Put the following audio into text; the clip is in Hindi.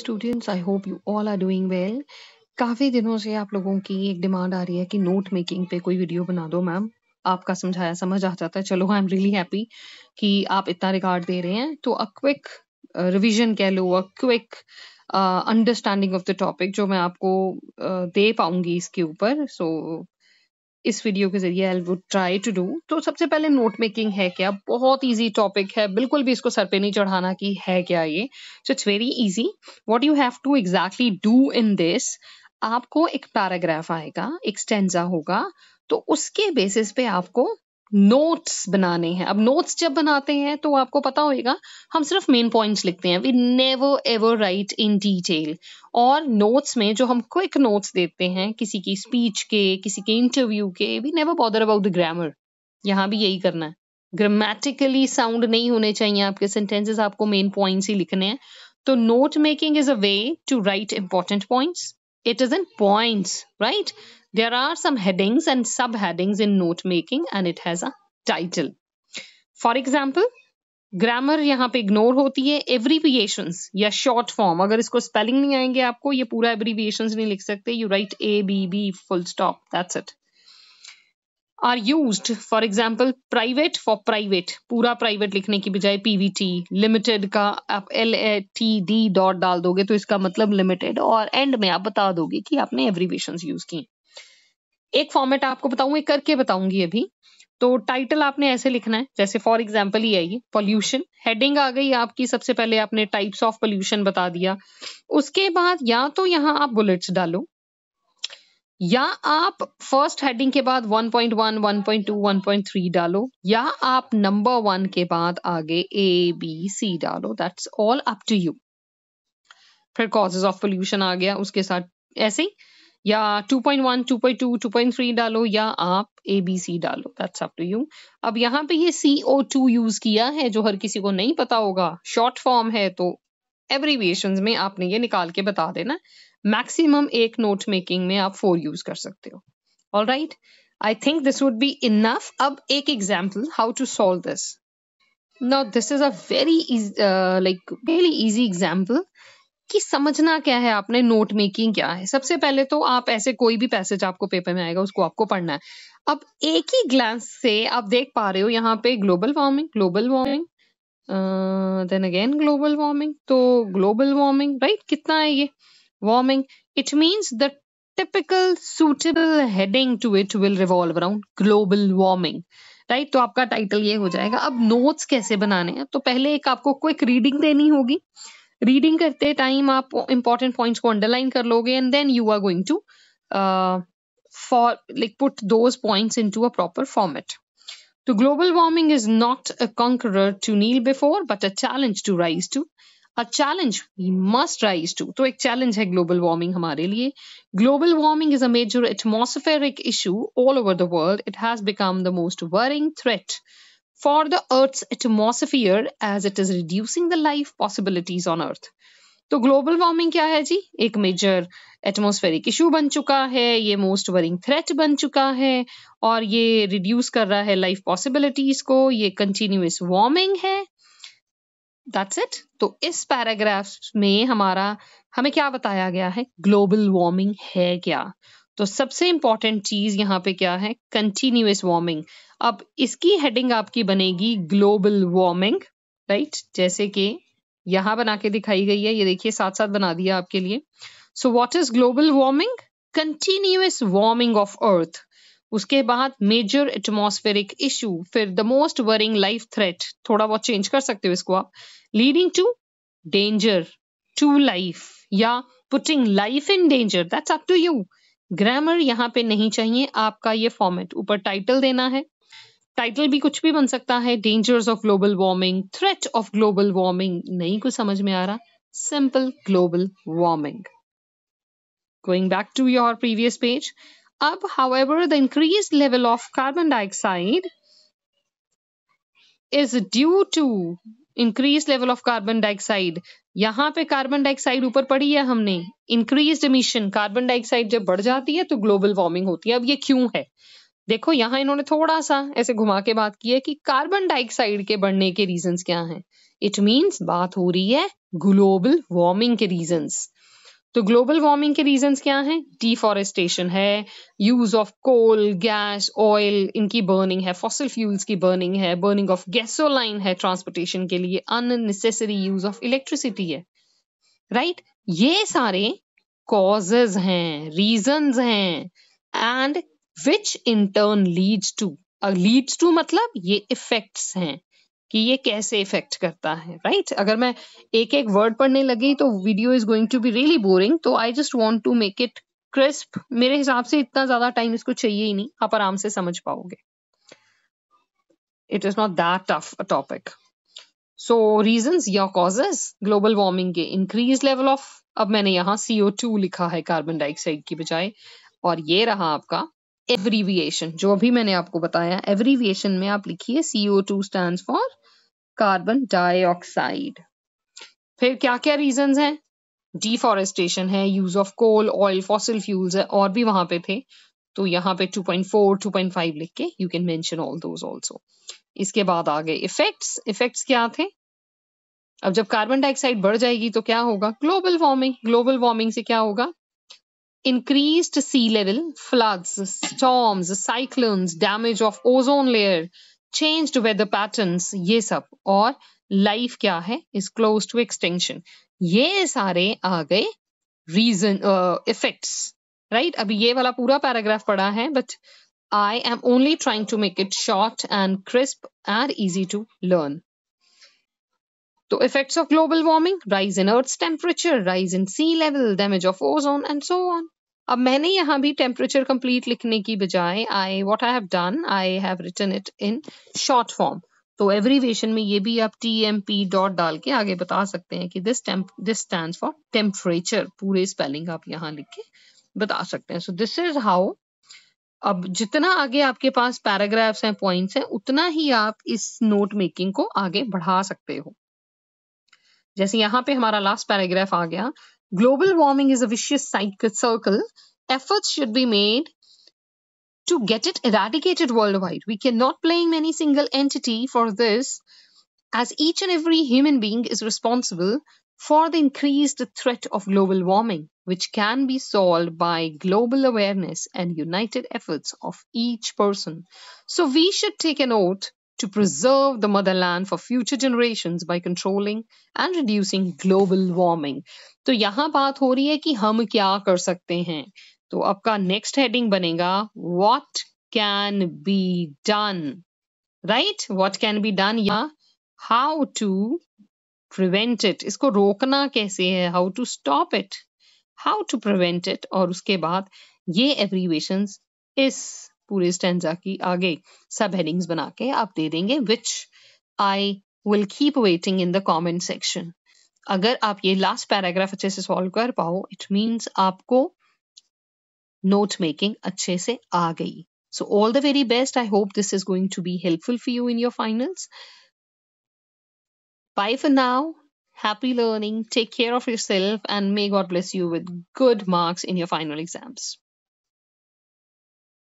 Students I hope you all are doing well काफ़ी दिनों से आप लोगों की एक डिमांड आ रही है कि नोट मेकिंग पे कोई वीडियो बना दो मैम आपका समझाया समझ आ जाता है चलो आई एम रियली हैप्पी कि आप इतना रिकॉर्ड दे रहे हैं तो अ क्विक रिविजन कह लो a quick understanding of the topic जो मैं आपको uh, दे पाऊंगी इसके ऊपर सो इस वीडियो के जरिए I would try to do तो सबसे पहले नोट मेकिंग है क्या बहुत इजी टॉपिक है बिल्कुल भी इसको सर पे नहीं चढ़ाना कि है क्या ये so it's very easy what you have to exactly do in this आपको एक पैराग्राफ आएगा एक स्टेंजा होगा तो उसके बेसिस पे आपको नोट्स बनाने हैं अब नोट्स जब बनाते हैं तो आपको पता होगा हम सिर्फ मेन पॉइंट्स लिखते हैं we never ever write in detail और नोट्स में जो हम क्विक नोट्स देते हैं किसी की स्पीच के किसी के इंटरव्यू के we never bother about the grammar यहाँ भी यही करना है ग्रामेटिकली साउंड नहीं होने चाहिए आपके सेंटेंसेस आपको मेन पॉइंट्स ही लिखने हैं तो note making is a way to write important points it isn't points, right? There are some headings and subheadings in note making and it has a title. For example grammar यहाँ पे इग्नोर होती है एवरीविएशन या शॉर्ट फॉर्म अगर इसको स्पेलिंग नहीं आएंगे आपको ये पूरा एवरीविएशन नहीं लिख सकते you write A B B full stop that's it are use for example private for private पूरा प्राइवेट लिखने की बजाय पीवीटी लिमिटेड का आप L A T D dot डाल दोगे तो इसका मतलब लिमिटेड और एंड में आप बता दोगे कि आपने एब्रीवेशन यूज की एक फॉर्मेट आपको बताऊंगी करके बताऊंगी अभी तो टाइटल आपने ऐसे लिखना है जैसे फॉर एग्जाम्पल ही आई पॉल्यूशन हेडिंग आ गई आपकी सबसे पहले आपने टाइप्स ऑफ पॉल्यूशन बता दिया उसके बाद या तो यहाँ आप बुलेट्स डालो या आप फर्स्ट हेडिंग के बाद 1.1, 1.2, 1.3 डालो या आप नंबर वन के बाद आगे ए बी सी डालो that's all up to you फिर कॉजेज ऑफ पोल्यूशन आ गया उसके साथ ऐसे ही या 2.1, 2.2, 2.3 डालो या आप ए बी सी डालो दैट्स अप टू यू अब यहाँ पे ये सी ओ टू यूज किया है जो हर किसी को नहीं पता होगा शॉर्ट फॉर्म है तो एब्रीविएशन में आपने ये निकाल के बता देना मैक्सिमम एक नोट मेकिंग में आप फोर यूज कर सकते हो all right I think this would be enough अब एक example how to solve this now this is a very like very easy example कि समझना क्या है आपने नोट मेकिंग क्या है सबसे पहले तो आप ऐसे कोई भी पैसेज आपको पेपर में आएगा उसको आपको पढ़ना है अब एक ही ग्लांस से आप देख पा रहे हो यहाँ पे global warming global warming then again global warming तो ग्लोबल वार्मिंग राइट कितना है ये warming it means the typical suitable heading to it will revolve around global warming right तो आपका टाइटल ये हो जाएगा अब नोट्स कैसे बनाने हैं तो पहले एक आपको क्विक रीडिंग देनी होगी रीडिंग करते टाइम आप इंपॉर्टेंट पॉइंट्स को अंडरलाइन कर लोगे and then you are going to for like put those points into a proper format So global warming is not a conqueror to kneel before, but a challenge to rise to. A challenge we must rise to. So a challenge is global warming Global warming is a major atmospheric issue all over the world. It has become the most worrying threat for the Earth's atmosphere as it is reducing the life possibilities on Earth. तो ग्लोबल वार्मिंग क्या है जी एक मेजर एटमोस्फेरिक इशू बन चुका है ये मोस्ट वरिंग थ्रेट बन चुका है और ये रिड्यूस कर रहा है लाइफ पॉसिबिलिटीज को ये कंटिन्यूस वार्मिंग है दैट्स इट तो इस पैराग्राफ में हमारा हमें क्या बताया गया है ग्लोबल वार्मिंग है क्या तो सबसे इंपॉर्टेंट चीज यहाँ पे क्या है कंटिन्यूस वार्मिंग अब इसकी हेडिंग आपकी बनेगी ग्लोबल वार्मिंग राइट जैसे कि यहां बना के दिखाई गई है ये देखिए साथ साथ बना दिया आपके लिए so what is global warming continuous warming of earth उसके बाद मेजर एटमोस्फेरिक इशू फिर the most worrying life threat थोड़ा बहुत चेंज कर सकते हो इसको आप leading to danger to life या putting life in danger that's up to you grammar यहाँ पे नहीं चाहिए आपका ये फॉर्मेट ऊपर टाइटल देना है टाइटल भी कुछ भी बन सकता है dangers of global warming threat of global warming नहीं कुछ समझ में आ रहा simple global warming going back to your previous page अब however the increase level of carbon dioxide is due to increase level of carbon dioxide यहाँ पे कार्बन डाइऑक्साइड ऊपर पड़ी है हमने इंक्रीज इमिशन कार्बन डाइऑक्साइड जब बढ़ जाती है तो ग्लोबल वार्मिंग होती है अब ये क्यों है देखो यहाँ इन्होंने थोड़ा सा ऐसे घुमा के बात की है कि कार्बन डाइऑक्साइड के बढ़ने के रीजंस क्या हैं इट मींस बात हो रही है ग्लोबल वार्मिंग के रीजंस तो ग्लोबल वार्मिंग के रीजंस क्या हैं डिफॉरेस्टेशन है use of coal gas oil इनकी बर्निंग है फॉसिल फ्यूल्स की बर्निंग है बर्निंग ऑफ गैसोलाइन है ट्रांसपोर्टेशन के लिए अननेसेसरी यूज ऑफ इलेक्ट्रिसिटी है राइट right? ये सारे कॉजेज हैं रीजंस हैं and which in turn leads to leads to मतलब ये इफेक्ट्स हैं कि ये कैसे इफेक्ट करता है राइट right? अगर मैं एक एक वर्ड पढ़ने लगी तो video is going to be really boring तो I just want to make it crisp मेरे हिसाब से इतना ज्यादा टाइम इसको चाहिए ही नहीं आप आराम से समझ पाओगे it is not that tough a topic so reason या कॉजेस ग्लोबल वार्मिंग के इंक्रीज लेवल ऑफ अब मैंने यहाँ सीओ टू लिखा है कार्बन डाइऑक्साइड की बजाय और ये रहा आपका एवरीविएशन जो अभी मैंने आपको बताया एवरीविएशन में आप लिखिए CO two stand for carbon dioxide फिर क्या क्या रीजन है डिफॉरेस्टेशन है use of coal oil fossil fuels है और भी वहां पे थे तो यहाँ पे 2.4 2.5 लिख के you can mention all those also इसके बाद आ गए इफेक्ट्स इफेक्ट्स क्या थे अब जब कार्बन डाइऑक्साइड बढ़ जाएगी तो क्या होगा ग्लोबल वार्मिंग ग्लोबल वार्मिंग से क्या होगा increased sea level, floods, storms, cyclones, damage of ozone layer, changed weather patterns, ये सब और life क्या है is close to extinction. ये सारे आ गए reason uh, effects, right? अभी ये वाला पूरा paragraph पढ़ा है but I am only trying to make it short and crisp and easy to learn. So effects of global warming, rise in Earth's temperature, rise in sea level, damage of ozone, and so on. अब मैंने यहाँ भी टेम्परेचर कंप्लीट लिखने की बजाय I what I have done I have written it in short form तो एवरीवेशन में ये भी आप टी एम पी डॉट डाल के आगे बता सकते हैं कि this this stand for temperature पूरे स्पेलिंग आप यहाँ लिख के बता सकते हैं सो दिस इज हाउ अब जितना आगे आपके पास पैराग्राफ्स हैं पॉइंट्स हैं उतना ही आप इस नोट मेकिंग को आगे बढ़ा सकते हो जैसे यहाँ पे हमारा लास्ट पैराग्राफ आ गया Global warming is a vicious circle. Efforts should be made to get it eradicated worldwide. We cannot blame any single entity for this, as each and every human being is responsible for the increased threat of global warming, which can be solved by global awareness and united efforts of each person. So, we should take an oath to preserve the motherland for future generations by controlling and reducing global warming. तो यहाँ बात हो रही है कि हम क्या कर सकते हैं तो आपका नेक्स्ट हेडिंग बनेगा what can be done right what can be done या हाउ टू प्रिवेंट इट इसको रोकना कैसे है how to stop it how to prevent it और उसके बाद ये एवरीवेशन इस पूरे स्टेंजा की आगे सब हेडिंग्स बना के आप दे देंगे which I will keep waiting in the comment section अगर आप ये लास्ट पैराग्राफ अच्छे से सॉल्व कर पाओ इट मीन्स आपको नोट मेकिंग अच्छे से आ गई so all the very best I hope this is going to be helpful for you in your finals Bye for now. Happy learning. Take care of yourself and may God bless you with good marks in your final exams.